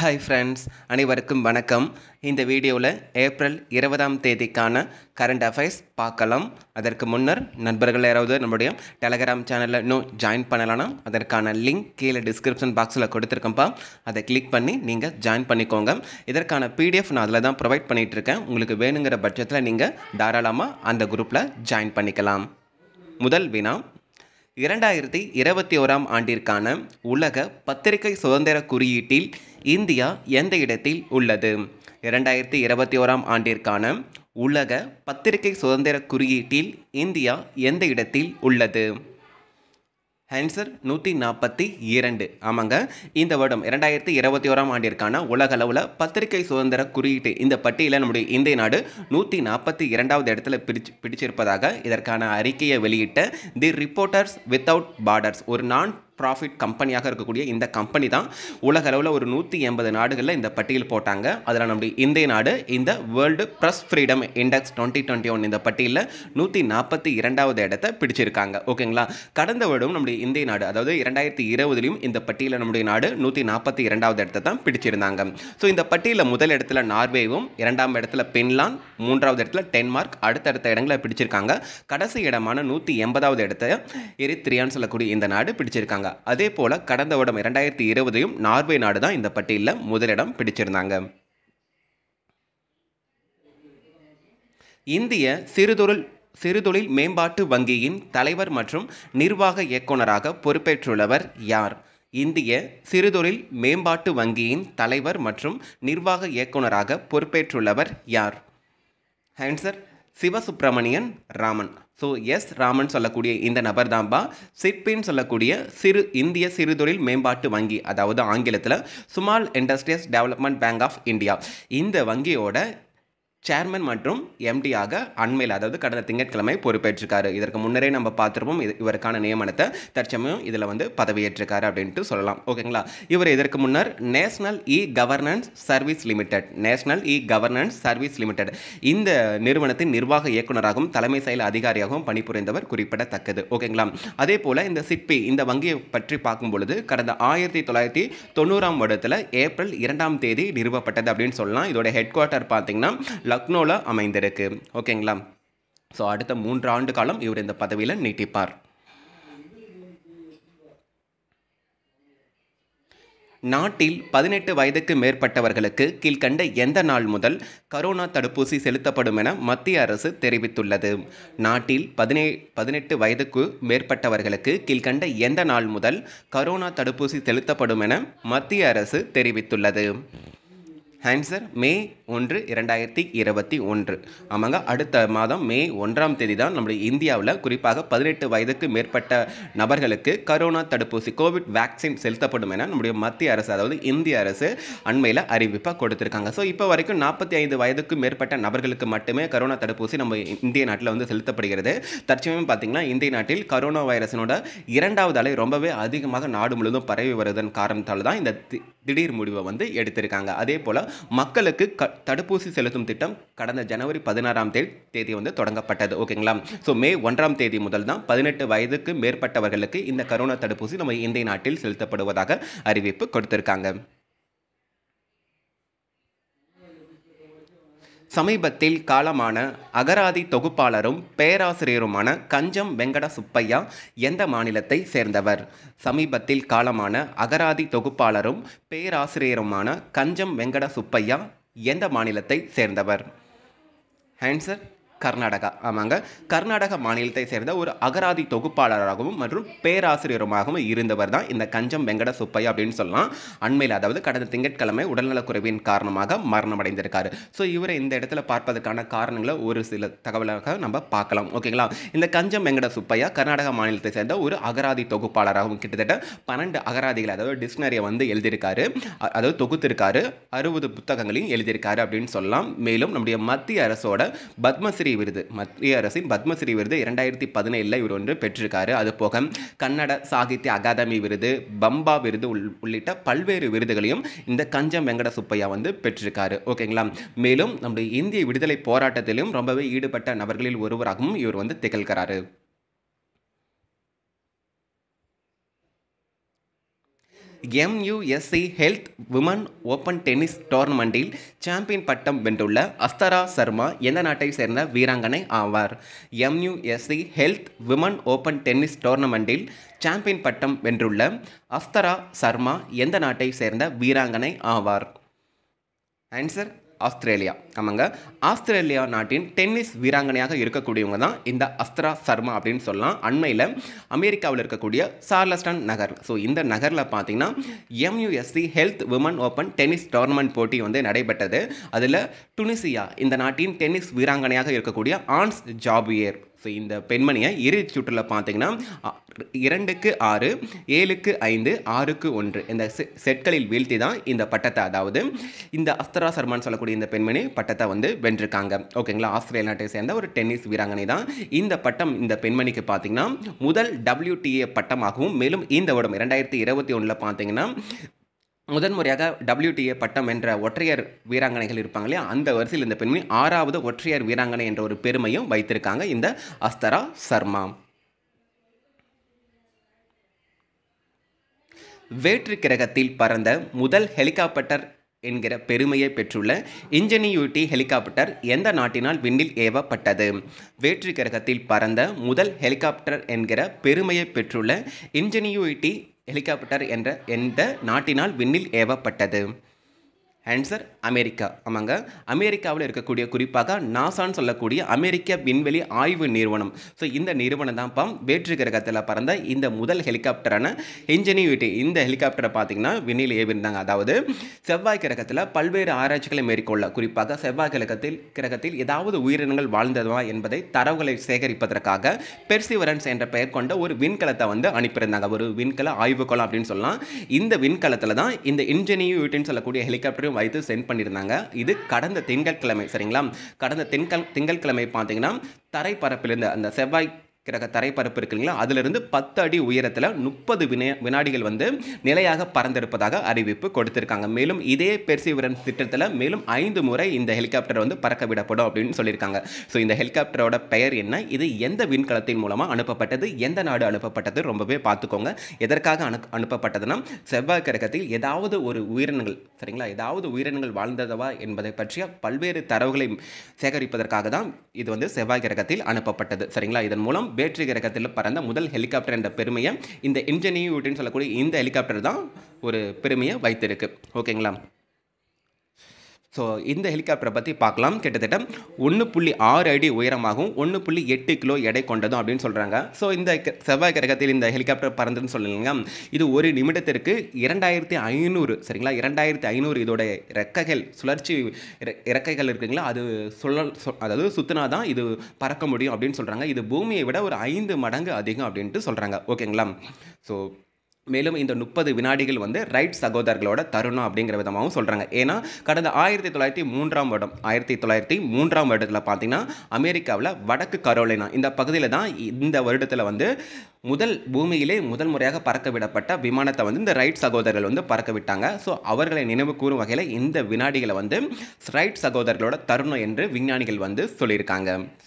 hi friends அனைவருக்கும் வணக்கம் இந்த வீடியோவில் ஏப்ரல் இருபதாம் தேதிக்கான கரண்ட் அஃபேர்ஸ் பார்க்கலாம் அதற்கு முன்னர் நண்பர்கள் யாராவது நம்முடைய டெலகிராம் சேனலில் இன்னும் ஜாயின் பண்ணலான்னா அதற்கான லிங்க் கீழே டிஸ்கிரிப்ஷன் பாக்ஸில் கொடுத்துருக்கப்பா அதை கிளிக் பண்ணி நீங்கள் ஜாயின் பண்ணிக்கோங்க இதற்கான பிடிஎஃப் நான் அதில் தான் ப்ரொவைட் பண்ணிகிட்ருக்கேன் உங்களுக்கு வேணுங்கிற பட்சத்தில் நீங்கள் தாராளமாக அந்த குரூப்பில் ஜாயின் பண்ணிக்கலாம் முதல் வினா இரண்டாயிரத்தி இருபத்தி ஓராம் ஆண்டிற்கான உலக பத்திரிகை சுதந்திர குறியீட்டில் இந்தியா எந்த இடத்தில் உள்ளது இரண்டாயிரத்தி இருபத்தி ஓராம் ஆண்டிற்கான உலக பத்திரிகை சுதந்திர குறியீட்டில் இந்தியா எந்த இடத்தில் உள்ளது ஹென்சர் நூற்றி நாற்பத்தி இரண்டு ஆமாங்க இந்த வருடம் இரண்டாயிரத்தி இருபத்தி ஓராம் ஆண்டிற்கான உலகளவில் பத்திரிகை சுதந்திர குறியீட்டு இந்த பட்டியலில் நம்முடைய இந்திய நாடு நூற்றி நாற்பத்தி இரண்டாவது இடத்துல பிடிச்சு பிடிச்சிருப்பதாக இதற்கான அறிக்கையை வெளியிட்ட தி ரிப்போர்ட்டர்ஸ் வித்தவுட் பார்டர்ஸ் ஒரு நான் ப்ராஃபிட் கம்பெனியாக இருக்கக்கூடிய இந்த கம்பெனி தான் உலக அளவில் ஒரு நூற்றி எண்பது நாடுகளில் இந்த பட்டியல் போட்டாங்க அதில் நம்முடைய இந்திய நாடு இந்த world press freedom index twenty twenty one இந்த பட்டியலில் நூற்றி நாற்பத்தி இரண்டாவது இடத்தை பிடிச்சிருக்காங்க ஓகேங்களா கடந்த வருடம் நம்முடைய இந்திய நாடு அதாவது இரண்டாயிரத்தி இருபதுலையும் இந்த பட்டியலில் நம்முடைய நாடு நூற்றி நாற்பத்தி இரண்டாவது இடத்தை தான் பிடிச்சிருந்தாங்க ஸோ இந்த பட்டியலில் முதல் இடத்துல நார்வேவும் இரண்டாம் இடத்துல பின்லாந்து மூன்றாவது இடத்துல டென்மார்க் அடுத்தடுத்த இடங்களை பிடிச்சிருக்காங்க கடைசி இடமான நூற்றி எண்பதாவது இடத்த எரித்ரியான்னு சொல்லக்கூடிய இந்த நாடு பிடிச்சிருக்காங்க பிடிச்சிருந்தாங்க அதே போல் கடந்த வருடம் இரண்டாயிரத்தி இருபதையும் நார்வே நாடு தான் இந்த பட்டியலில் முதலிடம் பிடிச்சிருந்தாங்க இந்திய சிறுதொழில் சிறுதொழில் மேம்பாட்டு வங்கியின் தலைவர் மற்றும் நிர்வாக இயக்குநராக பொறுப்பேற்றுள்ளவர் யார் இந்திய சிறுதொழில் மேம்பாட்டு வங்கியின் தலைவர் மற்றும் நிர்வாக இயக்குநராக பொறுப்பேற்றுள்ளவர் யார் answer Sivasubramanian Raman so S Raman சொல்லக்கூடிய இந்த நபர் தான்பா சிற்பின்னு சொல்லக்கூடிய சிறு இந்திய சிறுதொழில் மேம்பாட்டு வங்கி அதாவது ஆங்கிலத்தில் small industries development bank of India இந்த வங்கியோட சேர்மன் மற்றும் எம்டியாக அண்மையில் அதாவது கடந்த திங்கட்கிழமை பொறுப்பேற்றிருக்காரு இதற்கு முன்னரே நம்ம பார்த்துருப்போம் இது இவருக்கான நியமனத்தை தற்சமயம் இதில் வந்து பதவியேற்றிருக்காரு அப்படின்ட்டு சொல்லலாம் ஓகேங்களா இவர் இதற்கு முன்னர் national e governance service limited national e governance service limited இந்த நிறுவனத்தின் நிர்வாக இயக்குநராகவும் தலைமை செயல் அதிகாரியாகவும் பணிபுரிந்தவர் குறிப்பிடத்தக்கது ஓகேங்களா அதே போல் இந்த சிப்பி இந்த வங்கியை பற்றி பார்க்கும் பொழுது கடந்த ஆயிரத்தி தொள்ளாயிரத்தி தொண்ணூறாம் வருடத்தில் ஏப்ரல் இரண்டாம் தேதி நிறுவப்பட்டது அப்படின்னு சொல்லலாம் இதோட ஹெட் குவார்ட்டர் பார்த்தீங்கன்னா லக்னோவில் அமைந்திருக்கு ஓகேங்களா ஸோ அடுத்த மூன்று ஆண்டு காலம் இவர் இந்த பதவியில் நீட்டிப்பார் நாட்டில் பதினெட்டு வயதுக்கு மேற்பட்டவர்களுக்கு கீழ்கண்ட எந்த நாள் முதல் கரோனா தடுப்பூசி செலுத்தப்படும் என மத்திய அரசு தெரிவித்துள்ளது நாட்டில் பதினே பதினெட்டு வயதுக்கு மேற்பட்டவர்களுக்கு கீழ்கண்ட எந்த நாள் முதல் கரோனா தடுப்பூசி செலுத்தப்படும் என மத்திய அரசு தெரிவித்துள்ளது ஆன்சர் மே ஒன்று இரண்டாயிரத்தி இருபத்தி ஒன்று ஆமாங்க அடுத்த மாதம் மே ஒன்றாம் தேதி தான் நம்முடைய இந்தியாவில் குறிப்பாக பதினெட்டு வயதுக்கு மேற்பட்ட நபர்களுக்கு கரோனா தடுப்பூசி கோவிட் வேக்சின் செலுத்தப்படும் என நம்முடைய மத்திய அரசு அதாவது இந்திய அரசு அண்மையில் அறிவிப்பாக கொடுத்துருக்காங்க ஸோ இப்போ வரைக்கும் நாற்பத்தி ஐந்து வயதுக்கு மேற்பட்ட நபர்களுக்கு மட்டுமே கரோனா தடுப்பூசி நம்ம இந்திய நாட்டில் வந்து செலுத்தப்படுகிறது தற்சமயம் பார்த்திங்கன்னா இந்திய நாட்டில் கரோனா வைரஸினோட இரண்டாவது அலை ரொம்பவே அதிகமாக நாடு முழுவதும் பரவி வருவதன் காரணத்தால் தான் இந்த திடீர் முடிவை வந்து எடுத்திருக்காங்க அதே போல் மக்களுக்கு க தடுப்பூசி செலுத்தும் திட்டம் கடந்த ஜனவரி பதினாறாம் தேதி தேதி வந்து தொடங்கப்பட்டது ஓகேங்களா ஸோ மே ஒன்றாம் தேதி முதல் தான் பதினெட்டு வயதுக்கு மேற்பட்டவர்களுக்கு இந்த கரோனா தடுப்பூசி நம்ம இந்திய நாட்டில் செலுத்தப்படுவதாக அறிவிப்பு கொடுத்திருக்காங்க சமீபத்தில் காலமான அகராதி தொகுப்பாளரும் பேராசிரியருமான கஞ்சம் வெங்கட சுப்பையா எந்த மாநிலத்தை சேர்ந்தவர் சமீபத்தில் காலமான அகராதி தொகுப்பாளரும் பேராசிரியருமான கஞ்சம் வெங்கட சுப்பையா எந்த மாநிலத்தை சேர்ந்தவர் ஆன்சர் கர்நாடகா ஆமாங்க கர்நாடக மாநிலத்தை சேர்ந்த ஒரு அகராதி தொகுப்பாளராகவும் மற்றும் பேராசிரியருமாகவும் இருந்தவர் தான் இந்த கஞ்சம் வெங்கட சுப்பையா அப்படின்னு சொல்லலாம் அண்மையில் அதாவது கடந்த திங்கட்கிழமை உடல்நலக்குறைவின் காரணமாக மரணம் ஸோ இவரை இந்த இடத்துல பார்ப்பதற்கான காரணங்களை ஒரு சில தகவலாக நம்ம பார்க்கலாம் ஓகேங்களா இந்த கஞ்சம் வெங்கட சுப்பையா கர்நாடக மாநிலத்தை சேர்ந்த ஒரு அகராதி தொகுப்பாளராகவும் கிட்டத்தட்ட பன்னெண்டு அகராதிகள் அதாவது டிக்ஷனரியை வந்து எழுதியிருக்காரு அதாவது தொகுத்திருக்காரு அறுபது புத்தகங்களையும் எழுதியிருக்காரு அப்படின்னு சொல்லலாம் மேலும் நம்முடைய மத்திய அரசோட பத்மஸ்ரீ பத்மஸ்ரீ விருது மத்திய அரசின் பத்மஸ்ரீ விருது இரண்டாயிரத்தி பதினேழில் இவர் ஒன்று பெற்றிருக்காரு அது போக கன்னட சாகித்ய அகாதமி விருது பம்பா விருது உள்ளிட்ட பல்வேறு விருதுகளையும் இந்த கஞ்சம் வெங்கட சுப்பையா வந்து பெற்றிருக்காரு ஓகேங்களா மேலும் நம்முடைய இந்திய விடுதலை போராட்டத்திலும் ரொம்பவே ஈடுபட்ட நபர்களில் ஒருவராகவும் இவர் வந்து திகழ்கிறாரு MUSC health women open tennis டோர்னமெண்ட்டில் சாம்பியன் பட்டம் வென்றுள்ள அஸ்தரா சர்மா எந்த நாட்டை சேர்ந்த வீராங்கனை ஆவார் MUSC health women open tennis டோர்னமெண்ட்டில் சாம்பியன் பட்டம் வென்றுள்ள அஸ்தரா சர்மா எந்த நாட்டை சேர்ந்த வீராங்கனை ஆவார் ஆன்சர் ஆஸ்திரேலியா ஆமாங்க ஆஸ்திரேலியா நாட்டின் டென்னிஸ் வீராங்கனையாக இருக்கக்கூடியவங்க தான் இந்த அஸ்திரா சர்மா அப்படின்னு சொல்லலாம் அண்மையில் அமெரிக்காவில் இருக்கக்கூடிய சார்லஸ்டன் நகர் ஸோ இந்த நகரில் பார்த்தீங்கன்னா MUSC health women open tennis tournament போட்டி வந்து நடைபெற்றது அதில் டுனிசியா இந்த நாட்டின் டென்னிஸ் வீராங்கனையாக இருக்கக்கூடிய ஆன்ஸ் ஜாபியர் ஸோ இந்த பெண்மணியை இரு சுற்றில் பார்த்தீங்கன்னா இரண்டுக்கு ஆறு ஏழுக்கு ஐந்து ஆறுக்கு ஒன்று இந்த செட்களில் வீழ்த்தி தான் இந்த பட்டத்தை அதாவது இந்த அஸ்தரா சர்மான்னு சொல்லக்கூடிய இந்த பெண்மணி பட்டத்தை வந்து வென்றிருக்காங்க ஓகேங்களா ஆஸ்திரேலியா நாட்டை சேர்ந்த ஒரு டென்னிஸ் வீராங்கனை தான் இந்த பட்டம் இந்த பெண்மணிக்கு பார்த்தீங்கன்னா முதல் டபிள்யூடிஏ பட்டமாகவும் மேலும் இந்த வருடம் இரண்டாயிரத்தி இருபத்தி ஒன்றில் பார்த்தீங்கன்னா முதன்முறையாக டபிள்யூடிஏ பட்டம் என்ற ஒற்றையர் வீராங்கனைகள் இருப்பாங்க இல்லையா அந்த வரிசையில் இந்த பெண்மணி ஆறாவது ஒற்றையர் வீராங்கனை என்ற ஒரு பெருமையும் வைத்திருக்காங்க இந்த அஸ்தரா சர்மா வேற்று கிரகத்தில் பறந்த முதல் ஹெலிகாப்டர் என்கிற பெருமையை பெற்றுள்ள இன்ஜினியூட்டி ஹெலிகாப்டர் எந்த நாட்டினால் விண்ணில் ஏவப்பட்டது வேற்று கிரகத்தில் பறந்த முதல் ஹெலிகாப்டர் என்கிற பெருமையை பெற்றுள்ள இன்ஜினியூட்டி ஹெலிகாப்டர் என்ற எந்த நாட்டினால் விண்ணில் ஏவப்பட்டது ஆன்சர் அமெரிக்கா ஆமாங்க அமெரிக்காவில் இருக்கக்கூடிய குறிப்பாக நாசான்னு சொல்லக்கூடிய அமெரிக்க விண்வெளி ஆய்வு நிறுவனம் ஸோ இந்த நிறுவனம் தான்ப்பா வேற்று கிரகத்தில் பறந்த இந்த முதல் ஹெலிகாப்டரான இன்ஜினியூட்டி இந்த ஹெலிகாப்டரை பார்த்தீங்கன்னா விண்ணில் ஏவிருந்தாங்க அதாவது செவ்வாய் கிரகத்தில் பல்வேறு ஆராய்ச்சிகளை மேற்கொள்ள குறிப்பாக செவ்வாய் கிரகத்தில் கிரகத்தில் ஏதாவது உயிரினங்கள் வாழ்ந்ததுவா என்பதை தரவுகளை சேகரிப்பதற்காக பெர்சிவரன்ஸ் என்ற பெயர் கொண்ட ஒரு விண்கலத்தை வந்து அனுப்பியிருந்தாங்க ஒரு விண்கல ஆய்வுக்கலாம் அப்படின்னு சொல்லலாம் இந்த விண்கலத்தில் தான் இந்த இன்ஜினியூட்டின்னு சொல்லக்கூடிய ஹெலிகாப்டரும் வைத்து சென்ட் பண்ணியிருந்தாங்க இது கடந்த திங்கட்கிழமை சரிங்களா கடந்த திங்கள் திங்கட்கிழமை பார்த்தீங்கன்னா தரைப்பரப்பிலிருந்து அந்த செவ்வாய் கிரக தரைப்பரப்பு இருக்குங்களா அதிலிருந்து பத்து அடி உயரத்தில் முப்பது வினா வினாடிகள் வந்து நிலையாக பறந்திருப்பதாக அறிவிப்பு கொடுத்திருக்காங்க மேலும் இதே பெர்சிவரன்ஸ் திட்டத்தில் மேலும் ஐந்து முறை இந்த ஹெலிகாப்டர் வந்து பறக்க விடப்படும் அப்படின்னு சொல்லியிருக்காங்க ஸோ இந்த ஹெலிகாப்டரோட பெயர் என்ன இது எந்த விண்கலத்தின் மூலமாக அனுப்பப்பட்டது எந்த நாடு அனுப்பப்பட்டது ரொம்பவே பார்த்துக்கோங்க எதற்காக அனு அனுப்பப்பட்டதுன்னா செவ்வாய் கிரகத்தில் ஏதாவது ஒரு உயிரினங்கள் சரிங்களா ஏதாவது உயிரினங்கள் வாழ்ந்ததவா என்பதை பற்றிய பல்வேறு தரவுகளை சேகரிப்பதற்காக தான் இது வந்து செவ்வாய் கிரகத்தில் அனுப்பப்பட்டது சரிங்களா இதன் மூலம் வேற்று கிரகத்தில் பறந்த முதல் ஹெலிகாப்டர் என்ற பெருமையை இந்த இன்ஜினியூட்டின்னு சொல்லக்கூடிய இந்த ஹெலிகாப்டர் தான் ஒரு பெருமையை வைத்திருக்கு ஓகேங்களா ஸோ இந்த ஹெலிகாப்டரை பற்றி பார்க்கலாம் கிட்டத்தட்ட ஒன்று புள்ளி ஆறு அடி உயரமாகவும் ஒன்று புள்ளி எட்டு கிலோ எடை கொண்டதும் அப்படின்னு சொல்கிறாங்க ஸோ இந்த செவ்வாய் கிரகத்தில் இந்த ஹெலிகாப்டர் பறந்துன்னு சொல்லுங்க இது ஒரு நிமிடத்திற்கு இரண்டாயிரத்தி ஐநூறு சரிங்களா இரண்டாயிரத்தி ஐநூறு இதோடைய இறக்கைகள் சுழற்சி இறக்கைகள் இருக்குங்களா அது சுழ அதாவது சுத்தினா தான் இது பறக்க முடியும் அப்படின்னு சொல்கிறாங்க இது பூமியை விட ஒரு ஐந்து மடங்கு அதிகம் அப்படின்ட்டு சொல்கிறாங்க ஓகேங்களா ஸோ மேலும் இந்த முப்பது வினாடிகள் வந்து ரைட் சகோதரர்களோட தருணம் அப்படிங்கிற விதமாகவும் சொல்கிறாங்க ஏன்னா கடந்த ஆயிரத்தி தொள்ளாயிரத்தி மூன்றாம் வருடம் ஆயிரத்தி தொள்ளாயிரத்தி மூன்றாம் வருடத்தில் பார்த்திங்கன்னா அமெரிக்காவில் வடக்கு கரோலினா இந்த பகுதியில் தான் இந்த வருடத்தில் வந்து முதல் பூமியிலே முதல் முறையாக பறக்க விடப்பட்ட விமானத்தை வந்து இந்த ரைட் சகோதரர்கள் வந்து பறக்க விட்டாங்க ஸோ அவர்களை நினைவு கூறும் வகையில் இந்த வினாடிகளை வந்து ரைட் சகோதரர்களோட தருணம் என்று விஞ்ஞானிகள் வந்து சொல்லியிருக்காங்க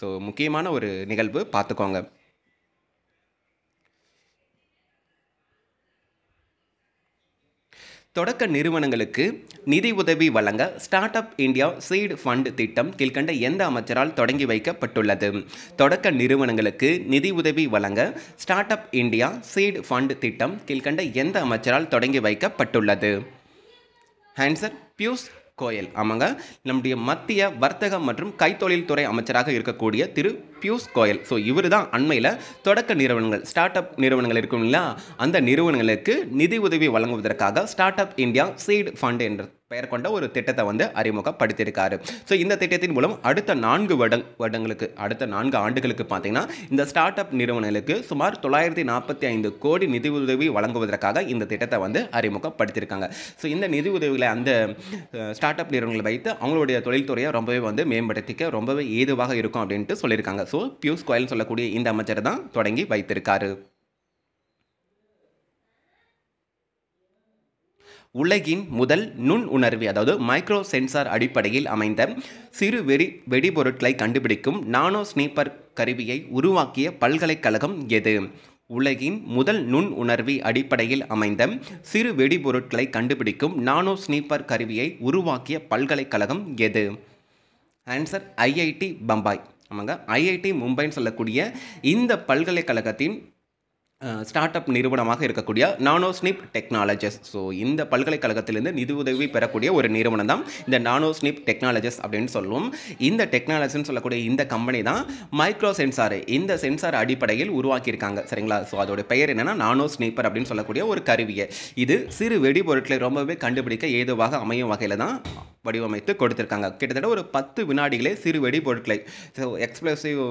ஸோ முக்கியமான ஒரு நிகழ்வு பார்த்துக்கோங்க தொடக்க நிறுவனங்களுக்கு நிதி உதவி வழங்க start up India seed fund திட்டம் கீழ்கண்ட எந்த அமைச்சரால் தொடங்கி வைக்கப்பட்டுள்ளது தொடக்க நிறுவனங்களுக்கு நிதி உதவி வழங்க start up India seed fund திட்டம் கீழ்கண்ட எந்த அமைச்சரால் தொடங்கி வைக்கப்பட்டுள்ளது ஆன்சர் பியூஷ் கோயல் ஆமாங்க நம்முடைய மத்திய வர்த்தக மற்றும் கைத்தொழில் துறை அமைச்சராக இருக்கக்கூடிய திரு பியூஷ் கோயல் ஸோ இவர் தான் அண்மையில் தொடக்க நிறுவனங்கள் ஸ்டார்ட் அப் நிறுவனங்கள் இருக்கும் இல்லையா அந்த நிறுவனங்களுக்கு நிதி உதவி வழங்குவதற்காக start up India seed fund என்ற பெயர் கொண்ட ஒரு திட்டத்தை வந்து அறிமுகப்படுத்தியிருக்காரு ஸோ இந்த திட்டத்தின் மூலம் அடுத்த நான்கு வருடங் வருடங்களுக்கு அடுத்த நான்கு ஆண்டுகளுக்கு பார்த்தீங்கன்னா இந்த ஸ்டார்ட் அப் நிறுவனங்களுக்கு சுமார் தொள்ளாயிரத்தி நாற்பத்தி ஐந்து கோடி நிதி உதவி வழங்குவதற்காக இந்த திட்டத்தை வந்து அறிமுகப்படுத்தியிருக்காங்க ஸோ இந்த நிதி உதவிகளை அந்த ஸ்டார்ட் அப் நிறுவனங்களை வைத்து அவங்களுடைய தொழில்துறையை ரொம்பவே வந்து மேம்படுத்திக்க ரொம்பவே ஏதுவாக இருக்கும் அப்படின்ட்டு சொல்லியிருக்காங்க ஸோ பியூஸ் கோயில் சொல்லக்கூடிய இந்த அமைச்சர் தான் தொடங்கி வைத்திருக்காரு உலகின் முதல் நுண் உணர்வி அதாவது மைக்ரோ சென்சார் அடிப்படையில் அமைந்த சிறு வெடி வெடிபொருட்களை கண்டுபிடிக்கும் நானோ ஸ்னீப்பர் கருவியை உருவாக்கிய பல்கலைக்கழகம் எது உலகின் முதல் நுண் உணர்வி அடிப்படையில் அமைந்த சிறு வெடிபொருட்களை கண்டுபிடிக்கும் நானோ ஸ்னீப்பர் கருவியை உருவாக்கிய பல்கலைக்கழகம் எது ஆன்சர் ஐஐடி பம்பாய் ஆமாங்க ஐஐடி மும்பைன்னு சொல்லக்கூடிய இந்த பல்கலைக்கழகத்தின் ஸ்டார்ட் அப் நிறுவனமாக இருக்கக்கூடிய நானோஸ்னிப் டெக்னாலஜிஸ் ஸோ இந்த பல்கலைக்கழகத்திலிருந்து நிதி உதவி பெறக்கூடிய ஒரு நிறுவனம் தான் இந்த நானோஸ்னிப் டெக்னாலஜிஸ் அப்படின்னு சொல்லுவோம் இந்த டெக்னாலஜின்னு சொல்லக்கூடிய இந்த கம்பெனி தான் மைக்ரோ சென்சார் இந்த சென்சார் அடிப்படையில் உருவாக்கியிருக்காங்க சரிங்களா ஸோ அதோட பெயர் என்னென்னா நானோ ஸ்னிப்பர் அப்படின்னு சொல்லக்கூடிய ஒரு கருவியை இது சிறு வெடிபொருட்களை ரொம்பவே கண்டுபிடிக்க ஏதுவாக அமையும் வகையில் தான் வடிவமைத்து கொடுத்துருக்காங்க கிட்டத்தட்ட ஒரு பத்து வினாடிகளே சிறு வெடிபொருட்களை ஸோ எக்ஸ்ப்ளோசிவ்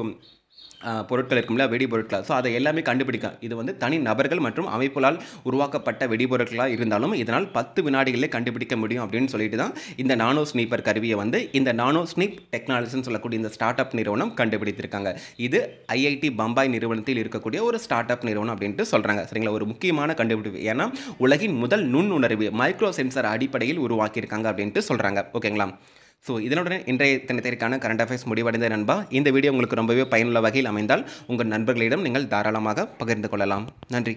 பொருட்கள் இருக்கும்ல வெடி பொருட்களாக ஸோ அதை எல்லாமே கண்டுபிடிக்கும் இது வந்து தனி நபர்கள் மற்றும் அமைப்புகளால் உருவாக்கப்பட்ட வெடி பொருட்களாக இருந்தாலும் இதனால் பத்து வினாடிகளே கண்டுபிடிக்க முடியும் அப்படின்னு சொல்லிட்டு தான் இந்த நானோ ஸ்னீப்பர் கருவியை வந்து இந்த நானோ ஸ்னீப் டெக்னாலஜின்னு சொல்லக்கூடிய இந்த ஸ்டார்ட் அப் நிறுவனம் கண்டுபிடித்திருக்காங்க இது ஐஐடி பம்பாய் நிறுவனத்தில் இருக்கக்கூடிய ஒரு ஸ்டார்ட் அப் நிறுவனம் அப்படின்ட்டு சொல்கிறாங்க சரிங்களா ஒரு முக்கியமான கண்டுபிடிப்பு ஏன்னா உலகின் முதல் நுண்ணுணர்வு மைக்ரோ சென்சார் அடிப்படையில் உருவாக்கியிருக்காங்க அப்படின்ட்டு சொல்கிறாங்க ஓகேங்களா ஸோ இதனுடன் இன்றைய தினத்திற்கான கரண்ட் அஃபேர்ஸ் முடிவடைந்த நண்பா இந்த வீடியோ உங்களுக்கு ரொம்பவே பயனுள்ள வகையில் அமைந்தால் உங்கள் நண்பர்களிடம் நீங்கள் தாராளமாக பகிர்ந்து கொள்ளலாம் நன்றி